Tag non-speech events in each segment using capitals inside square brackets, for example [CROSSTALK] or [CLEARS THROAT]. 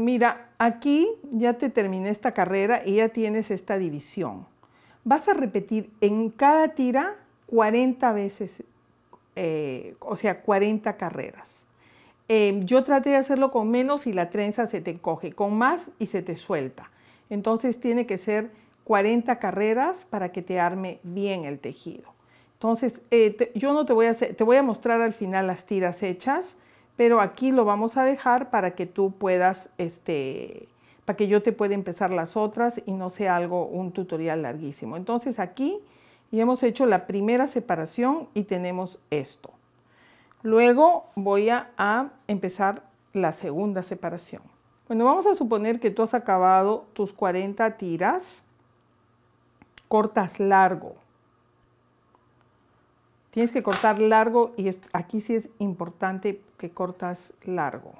mira, aquí ya te terminé esta carrera y ya tienes esta división. Vas a repetir en cada tira 40 veces, eh, o sea, 40 carreras. Em, yo traté de hacerlo con menos y la trenza se te encoge, con más y se te suelta. Entonces tiene que ser 40 carreras para que te arme bien el tejido. Entonces, eh, yo no te voy a te voy a mostrar al final las tiras hechas pero aquí lo vamos a dejar para que tú puedas, este, para que yo te pueda empezar las otras y no sea algo, un tutorial larguísimo. Entonces aquí ya hemos hecho la primera separación y tenemos esto. Luego voy a, a empezar la segunda separación. Bueno, vamos a suponer que tú has acabado tus 40 tiras, cortas largo. Tienes que cortar largo y aquí sí es importante que cortas largo.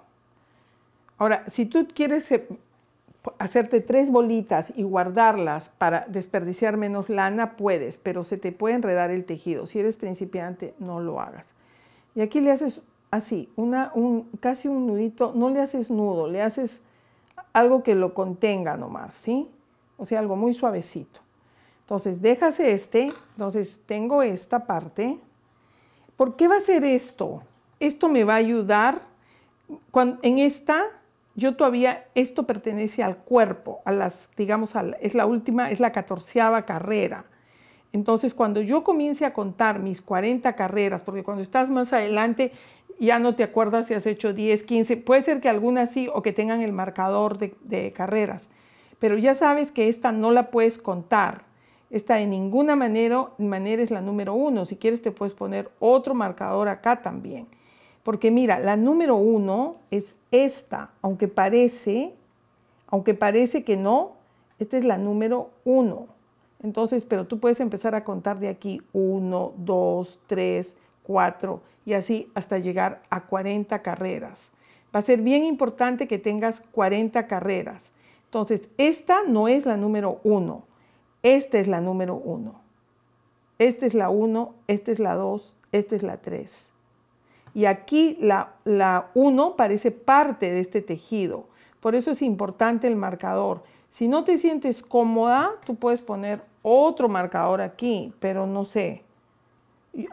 Ahora, si tú quieres eh, hacerte tres bolitas y guardarlas para desperdiciar menos lana, puedes, pero se te puede enredar el tejido. Si eres principiante, no lo hagas. Y aquí le haces así, una, casi un nudito, no le haces nudo, le haces algo que lo contenga nomás, ¿sí? O sea, algo muy suavecito. Entonces, dejas este, entonces tengo esta parte. ¿Por qué va a ser esto? Esto me va a ayudar. Cuando, en esta, yo todavía, esto pertenece al cuerpo, a las, digamos, es la última, es la catorceava carrera. Entonces, cuando yo comience a contar mis 40 carreras, porque cuando estás más adelante ya no te acuerdas si has hecho 10, 15, puede ser que algunas sí o que tengan el marcador de, de carreras, pero ya sabes que esta no la puedes contar esta de ninguna manera, manera es la número uno. Si quieres te puedes poner otro marcador acá también. Porque mira, la número uno es esta, aunque parece, aunque parece que no, esta es la número uno. Entonces, pero tú puedes empezar a contar de aquí uno dos tres cuatro y así hasta llegar a 40 carreras. Va a ser bien importante que tengas 40 carreras. Entonces, esta no es la número uno. Esta es la número uno. Esta es la uno, esta es la dos, esta es la tres. Y aquí la, la uno parece parte de este tejido. Por eso es importante el marcador. Si no te sientes cómoda, tú puedes poner otro marcador aquí, pero no sé.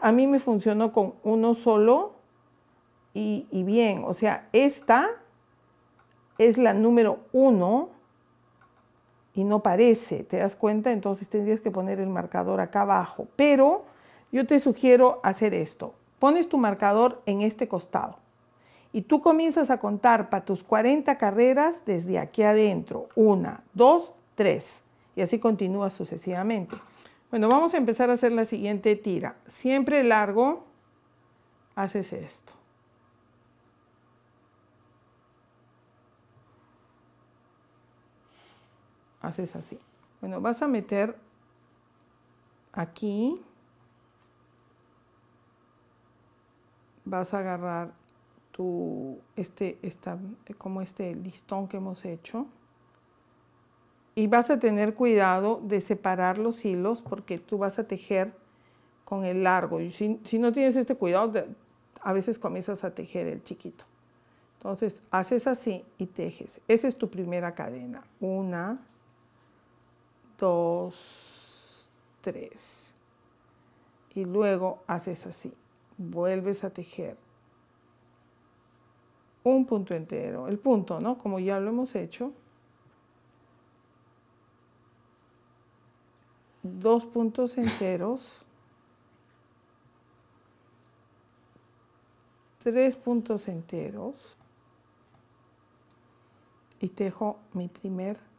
A mí me funcionó con uno solo y, y bien. O sea, esta es la número uno y no parece, ¿te das cuenta? Entonces tendrías que poner el marcador acá abajo. Pero yo te sugiero hacer esto. Pones tu marcador en este costado y tú comienzas a contar para tus 40 carreras desde aquí adentro. Una, dos, tres. Y así continúa sucesivamente. Bueno, vamos a empezar a hacer la siguiente tira. Siempre largo, haces esto. haces así. Bueno, vas a meter aquí, vas a agarrar tu, este, como este listón que hemos hecho, y vas a tener cuidado de separar los hilos porque tú vas a tejer con el largo. Y si, si no tienes este cuidado, a veces comienzas a tejer el chiquito. Entonces haces así y tejes. Esa es tu primera cadena. Una, Dos, tres Y luego haces así. Vuelves a tejer un punto entero. El punto, ¿no? Como ya lo hemos hecho. Dos puntos enteros. Tres puntos enteros. Y tejo mi primer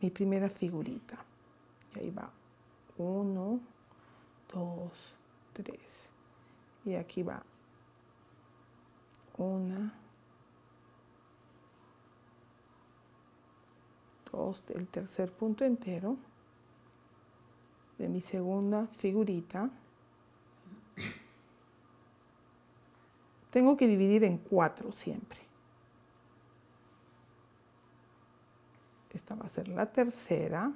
mi primera figurita. Y ahí va. Uno, dos, tres. Y aquí va. Una. Dos el tercer punto entero. De mi segunda figurita. Tengo que dividir en cuatro siempre. Esta va a ser la tercera.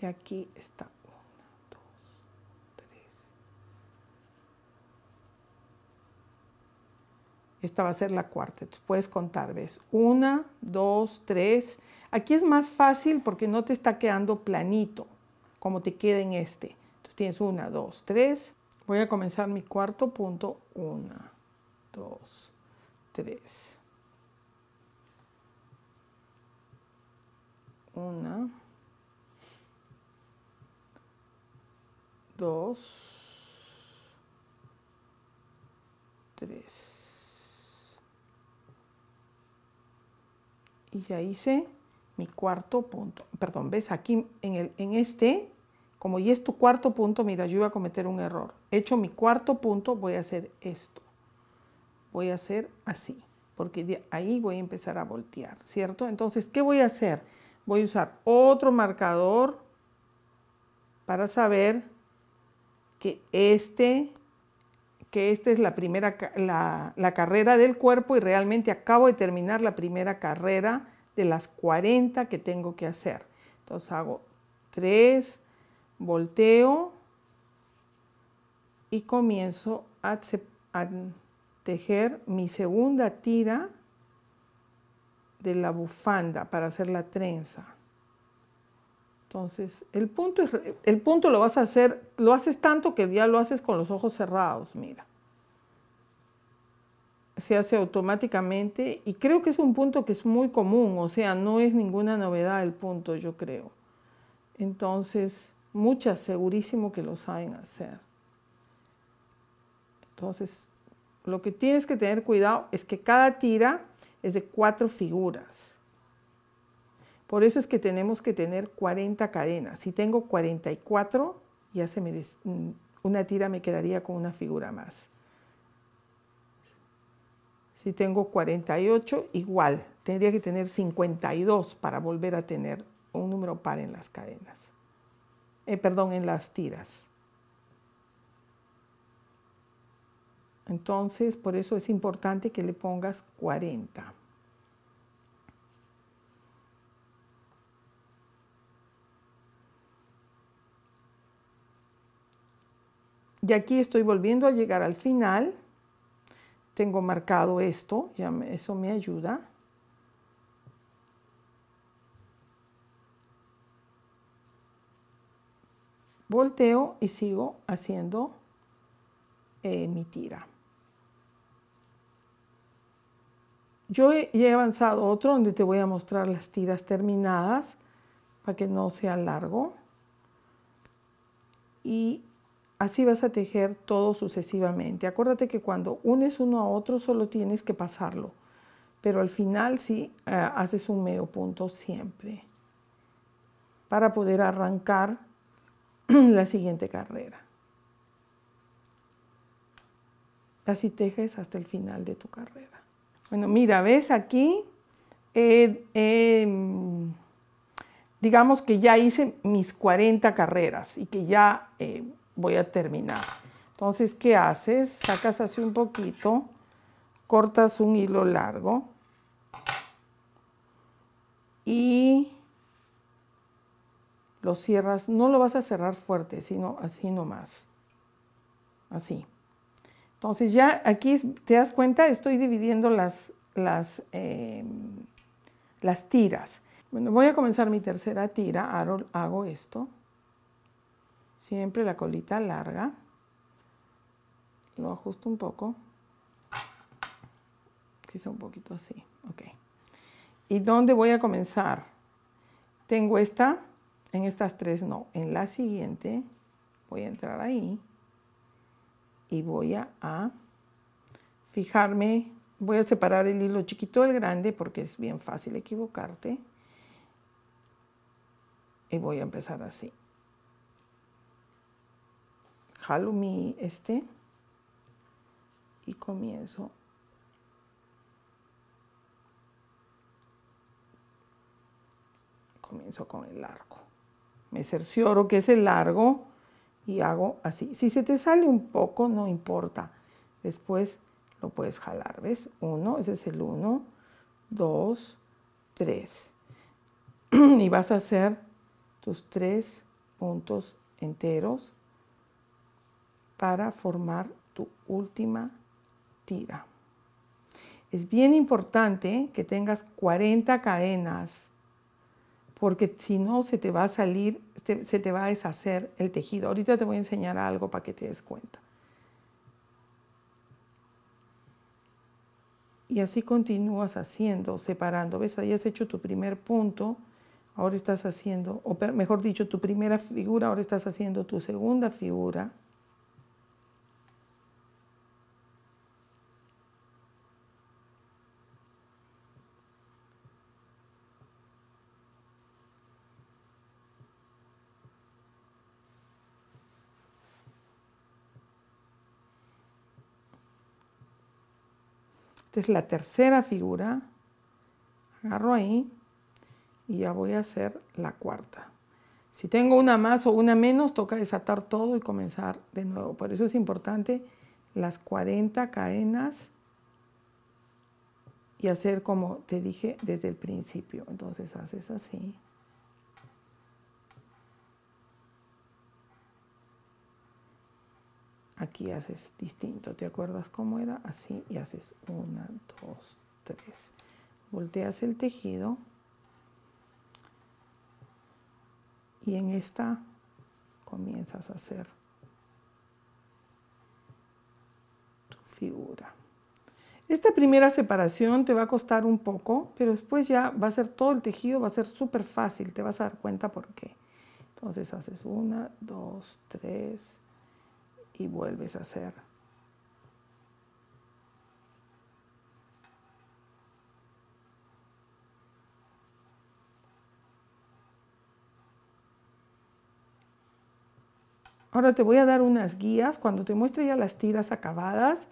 Y aquí está Esta va a ser la cuarta. Entonces puedes contar, ¿ves? Una, dos, tres. Aquí es más fácil porque no te está quedando planito como te queda en este. 1 2 3 Voy a comenzar mi cuarto punto. 1 2 3 1 2 3 Y ya hice mi cuarto punto. Perdón, ves aquí en el en este como y es tu cuarto punto, mira, yo iba a cometer un error. Hecho mi cuarto punto, voy a hacer esto. Voy a hacer así, porque de ahí voy a empezar a voltear, ¿cierto? Entonces, ¿qué voy a hacer? Voy a usar otro marcador para saber que este que esta es la primera la, carrera del cuerpo y realmente acabo de terminar la primera carrera de las 40 que tengo que hacer. Entonces hago 3, volteo y comienzo a, tejer mi segunda tira de la bufanda para hacer la trenza. Entonces, el punto, es, el punto lo vas a hacer, lo haces tanto que ya lo haces con los ojos cerrados, mira. Se hace automáticamente y creo que es un punto que es muy común, o sea, no es ninguna novedad el punto, yo creo. Entonces, muchas segurísimo que lo saben hacer. Entonces, lo que tienes que tener cuidado es que cada tira es de cuatro figuras. Por eso es que tenemos que tener 40 cadenas. Si tengo 44, ya se me mm, una tira me quedaría con una figura más. Si tengo 48, igual. Tendría que tener 52 para volver a tener un número par en las cadenas. Eh, perdón, en las tiras. Entonces, por eso es importante que le pongas 40. Y aquí estoy volviendo a llegar al final. Tengo marcado esto, ya eso me ayuda. volteo y sigo haciendo eh, mi tira. Yo he, he avanzado otro donde te voy a mostrar las tiras terminadas para que no sea largo. Y así vas a tejer todo sucesivamente. Acuérdate que cuando unes uno a otro solo tienes que pasarlo, pero al final sí eh, haces un medio punto siempre para poder arrancar [CLEARS THROAT] la siguiente carrera. Así tejes hasta el final de tu carrera. Bueno, mira, ves aquí, eh, em, digamos que ya hice mis 40 carreras y que ya eh, voy a terminar. Entonces, ¿qué haces? Sacas así un poquito, cortas un hilo largo y lo cierras, no lo vas a cerrar fuerte, sino así nomás. Así. Entonces ya aquí te das cuenta, estoy dividiendo las, las, em, las tiras. Bueno, voy a comenzar mi tercera tira, hago esto. Siempre la colita larga. Lo ajusto un poco. es un poquito así, ok. ¿Y dónde voy a comenzar? Tengo esta en estas tres no, en la siguiente voy a entrar ahí y voy a, fijarme, voy a separar el hilo chiquito del grande porque es bien fácil equivocarte y voy a empezar así. Jalo mi este y comienzo comienzo con el largo me cercioro que es el largo y hago así. Si se te sale un poco, no importa. Después lo puedes jalar, ¿ves? Uno, ese es el uno, dos, tres. [CLEARS THROAT] y vas a hacer tus tres puntos enteros para formar tu última tira. Es bien importante que tengas 40 cadenas, porque si no se te va a salir se te va a deshacer el tejido. Ahorita te voy a enseñar algo para que te des cuenta. Y así continúas haciendo, separando. ¿Ves? Ahí has hecho tu primer punto, ahora estás haciendo, o mejor dicho, tu primera figura, ahora estás haciendo tu segunda figura. es la tercera figura. Agarro ahí y ya voy a hacer la cuarta. Si tengo una más o una menos, toca desatar todo y comenzar de nuevo. Por eso es importante las 40 cadenas y hacer como te dije desde el principio. Entonces haces así. haces distinto, ¿te acuerdas cómo era? Así y haces una, dos, tres. Volteas el tejido y en esta comienzas a hacer tu figura. Esta primera separación te va a costar un poco, pero después ya va a ser todo el tejido, va a ser súper fácil, te vas a dar cuenta por qué. Entonces haces una, dos, tres, y vuelves a hacer. Ahora te voy a dar unas guías cuando te muestre ya las tiras acabadas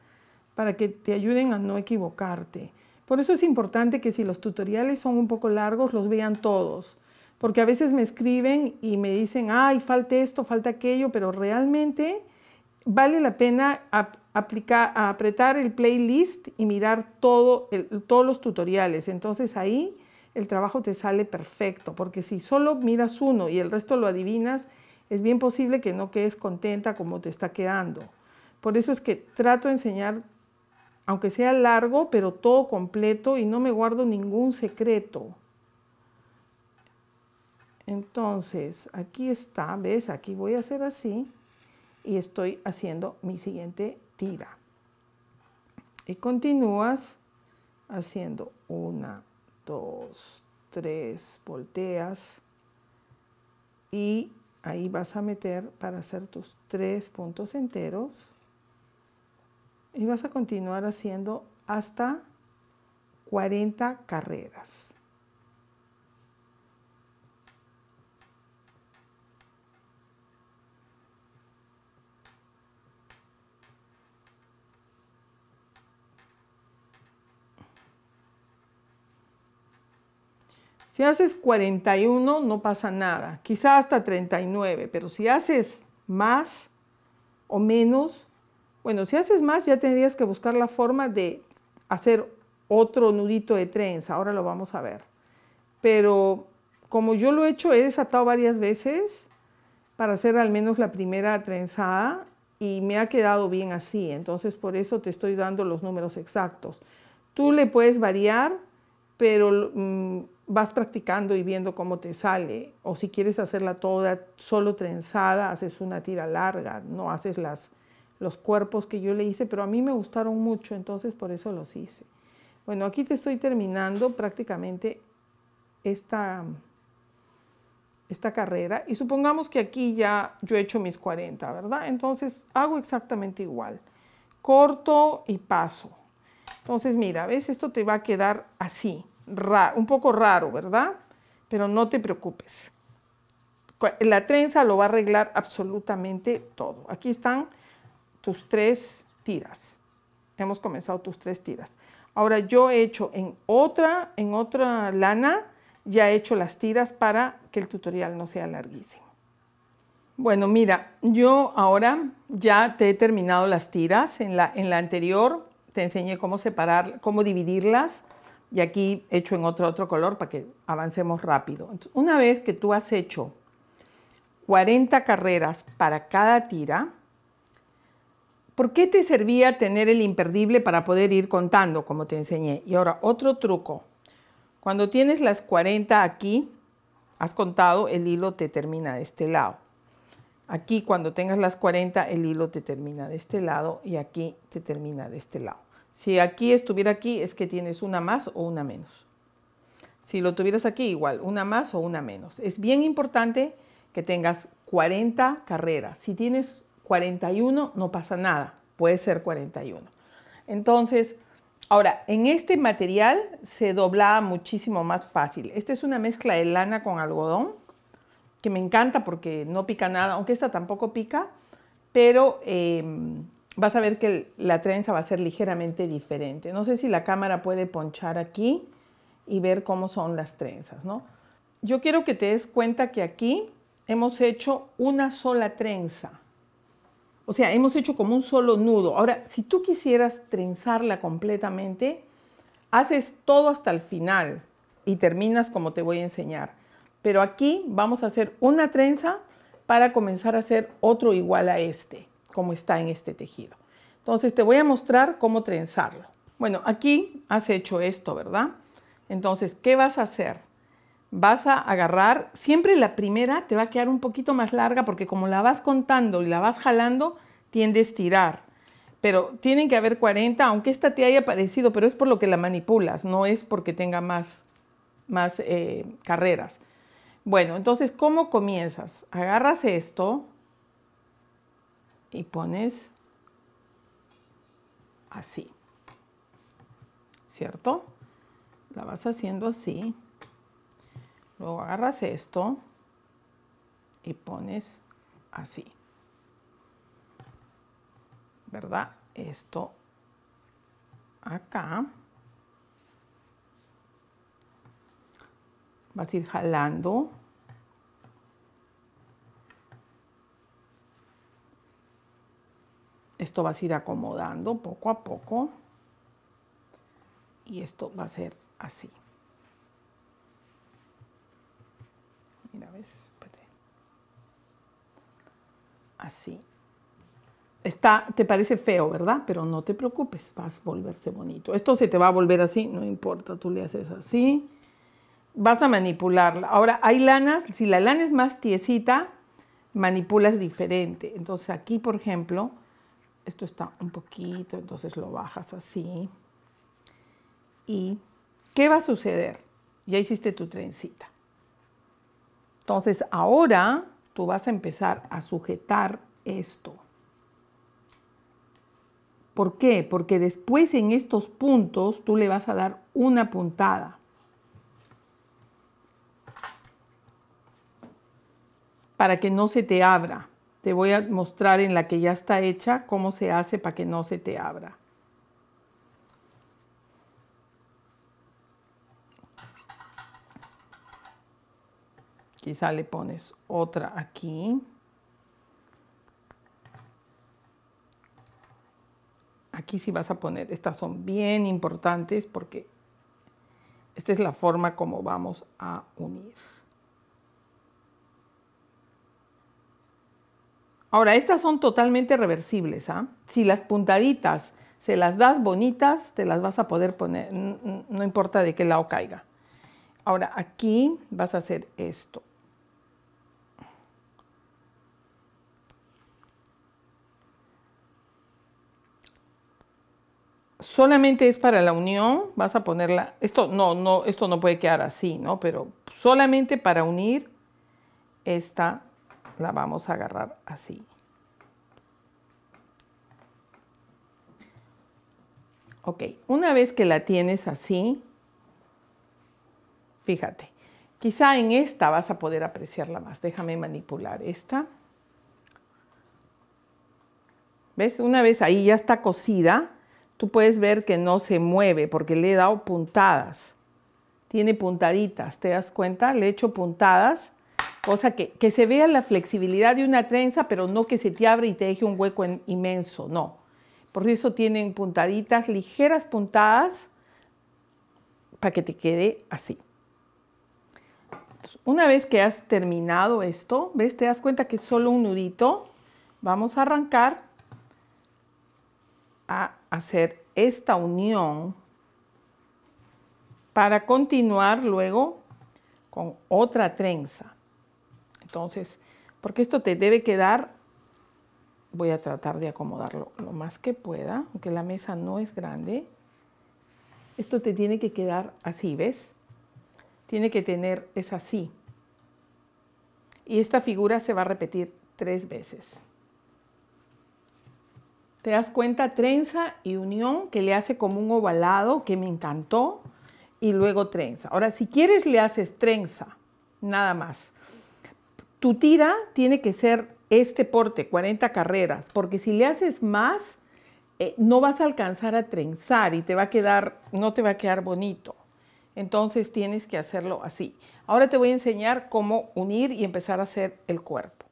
para que te ayuden a no equivocarte. Por eso es importante que si los tutoriales son un poco largos, los vean todos. Porque a veces me escriben y me dicen, ay, falta esto, falta aquello, pero realmente vale la pena apretar el playlist y mirar todos los tutoriales. Entonces ahí el trabajo te sale perfecto, porque si solo miras uno y el resto lo adivinas, es bien posible que no quedes contenta como te está quedando. Por eso es que trato de enseñar, aunque sea largo, pero todo completo y no me guardo ningún secreto. Entonces, aquí está, ¿ves? Aquí voy a hacer así y estoy haciendo mi siguiente tira. Y continúas haciendo una, dos, tres, volteas y ahí vas a meter para hacer tus tres puntos enteros y vas a continuar haciendo hasta 40 carreras. Si haces 41 no pasa nada, quizá hasta 39, pero si haces más o menos, bueno, si haces más ya tendrías que buscar la forma de hacer otro nudito de trenza, ahora lo vamos a ver. Pero como yo lo he hecho, he desatado varias veces para hacer al menos la primera trenzada y me ha quedado bien así, entonces por eso te estoy dando los números exactos. Tú le puedes variar, pero... Mm, vas practicando y viendo cómo te sale. O si quieres hacerla toda solo trenzada, haces una tira larga, no haces las, los cuerpos que yo le hice, pero a mí me gustaron mucho, entonces por eso los hice. Bueno, aquí te estoy terminando prácticamente esta, esta carrera y supongamos que aquí ya yo he hecho mis 40, ¿verdad? Entonces hago exactamente igual, corto y paso. Entonces mira, ¿ves? Esto te va a quedar así un poco raro, ¿verdad? Pero no te preocupes. La trenza lo va a arreglar absolutamente todo. Aquí están tus tres tiras. Hemos comenzado tus tres tiras. Ahora yo he hecho en otra, en otra lana, ya he hecho las tiras para que el tutorial no sea larguísimo. Bueno, mira, yo ahora ya te he terminado las tiras. En la, en la anterior te enseñé cómo separar, cómo dividirlas y aquí hecho en otro, otro color para que avancemos rápido. una vez que tú has hecho 40 carreras para cada tira, ¿por qué te servía tener el imperdible para poder ir contando, como te enseñé? Y ahora, otro truco. Cuando tienes las 40 aquí, has contado, el hilo te termina de este lado. Aquí, cuando tengas las 40, el hilo te termina de este lado y aquí te termina de este lado. Si aquí estuviera aquí, es que tienes una más o una menos. Si lo tuvieras aquí, igual, una más o una menos. Es bien importante que tengas 40 carreras. Si tienes 41, no pasa nada. Puede ser 41. Entonces, ahora, en este material se doblaba muchísimo más fácil. Esta es una mezcla de lana con algodón, que me encanta porque no pica nada, aunque esta tampoco pica, pero... Em, vas a ver que la trenza va a ser ligeramente diferente. No sé si la cámara puede ponchar aquí y ver cómo son las trenzas, ¿no? Yo quiero que te des cuenta que aquí hemos hecho una sola trenza. O sea, hemos hecho como un solo nudo. Ahora, si tú quisieras trenzarla completamente, haces todo hasta el final y terminas como te voy a enseñar. Pero aquí vamos a hacer una trenza para comenzar a hacer otro igual a este como está en este tejido. Entonces te voy a mostrar cómo trenzarlo. Bueno, aquí has hecho esto, ¿verdad? Entonces, ¿qué vas a hacer? Vas a agarrar, siempre la primera te va a quedar un poquito más larga porque como la vas contando y la vas jalando, tiende a estirar. Pero tienen que haber 40, aunque esta te haya parecido, pero es por lo que la manipulas, no es porque tenga más, más eh, carreras. Bueno, entonces, ¿cómo comienzas? Agarras esto, y pones así, ¿cierto? La vas haciendo así. Luego agarras esto y pones así. ¿Verdad? Esto acá. Vas a ir jalando Esto vas a ir acomodando poco a poco. Y esto va a ser así. Mira, ves. Así. Está, te parece feo, ¿verdad? Pero no te preocupes, vas a volverse bonito. Esto se te va a volver así, no importa, tú le haces así. Vas a manipularla. Ahora, hay lanas, si la lana es más tiesita, manipulas diferente. Entonces aquí, por ejemplo, esto está un poquito, entonces lo bajas así. ¿Y qué va a suceder? Ya hiciste tu trencita. Entonces ahora tú vas a empezar a sujetar esto. ¿Por qué? Porque después en estos puntos tú le vas a dar una puntada. Para que no se te abra. Te voy a mostrar en la que ya está hecha cómo se hace para que no se te abra. Quizá le pones otra aquí. Aquí sí vas a poner, estas son bien importantes porque esta es la forma como vamos a unir. Ahora, estas son totalmente reversibles. ¿ah? Si las puntaditas se las das bonitas, te las vas a poder poner, no importa de qué lado caiga. Ahora, aquí vas a hacer esto. solamente es para la unión, vas a ponerla, esto no, no, esto no puede quedar así, ¿no? Pero solamente para unir esta la vamos a agarrar así. Ok, una vez que la tienes así, fíjate, quizá en esta vas a poder apreciarla más. Déjame manipular esta. ¿Ves? Una vez ahí ya está cosida, tú puedes ver que no se mueve porque le he dado puntadas. Tiene puntaditas, ¿te das cuenta? Le he hecho puntadas o sea, que, se vea la flexibilidad de una trenza, pero no que se te abra y te deje un hueco inmenso, no. Por eso tienen puntaditas, ligeras puntadas, para que te quede así. Una vez que has terminado esto, ¿ves? Te das cuenta que es solo un nudito. Vamos a arrancar a hacer esta unión para continuar luego con otra trenza. Entonces, porque esto te debe quedar, voy a tratar de acomodarlo lo más que pueda, aunque la mesa no es grande. Esto te tiene que quedar así, ¿ves? Tiene que tener, es así. Y esta figura se va a repetir tres veces. Te das cuenta, trenza y unión, que le hace como un ovalado, que me encantó, y luego trenza. Ahora, si quieres, le haces trenza, nada más. Tu tira tiene que ser este porte, 40 carreras, porque si le haces más, eh, no vas a alcanzar a trenzar y te va a quedar, no te va a quedar bonito. Entonces tienes que hacerlo así. Ahora te voy a enseñar cómo unir y empezar a hacer el cuerpo.